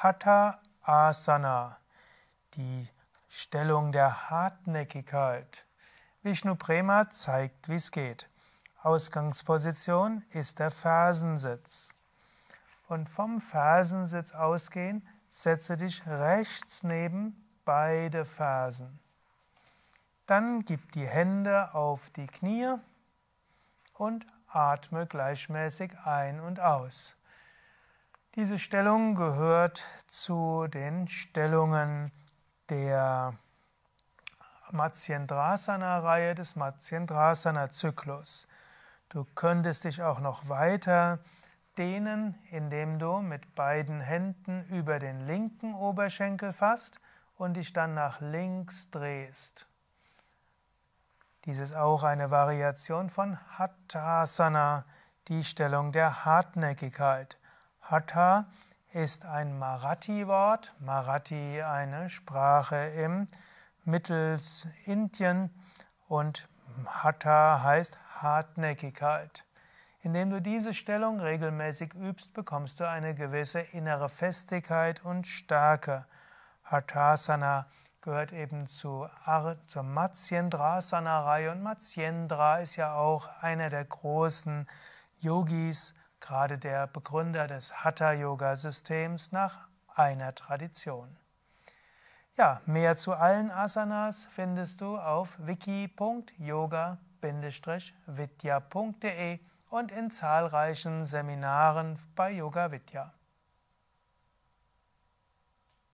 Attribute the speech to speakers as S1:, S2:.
S1: Hatha Asana, die Stellung der Hartnäckigkeit. Vishnu Prema zeigt, wie es geht. Ausgangsposition ist der Fersensitz. Und vom Fersensitz ausgehen, setze dich rechts neben beide Fersen. Dann gib die Hände auf die Knie und atme gleichmäßig ein und aus. Diese Stellung gehört zu den Stellungen der Matsyendrasana-Reihe des Matsyendrasana-Zyklus. Du könntest dich auch noch weiter dehnen, indem du mit beiden Händen über den linken Oberschenkel fasst und dich dann nach links drehst. Dies ist auch eine Variation von Hattasana, die Stellung der Hartnäckigkeit. Hatha ist ein Marathi-Wort. Marathi eine Sprache im Mittelindien und Hatha heißt Hartnäckigkeit. Indem du diese Stellung regelmäßig übst, bekommst du eine gewisse innere Festigkeit und Stärke. Hattasana gehört eben zu, zur Matsyendrasana-Reihe und Matsyendra ist ja auch einer der großen Yogis gerade der Begründer des Hatha-Yoga-Systems nach einer Tradition. Ja, mehr zu allen Asanas findest du auf wiki.yoga-vidya.de und in zahlreichen Seminaren bei Yoga Vidya.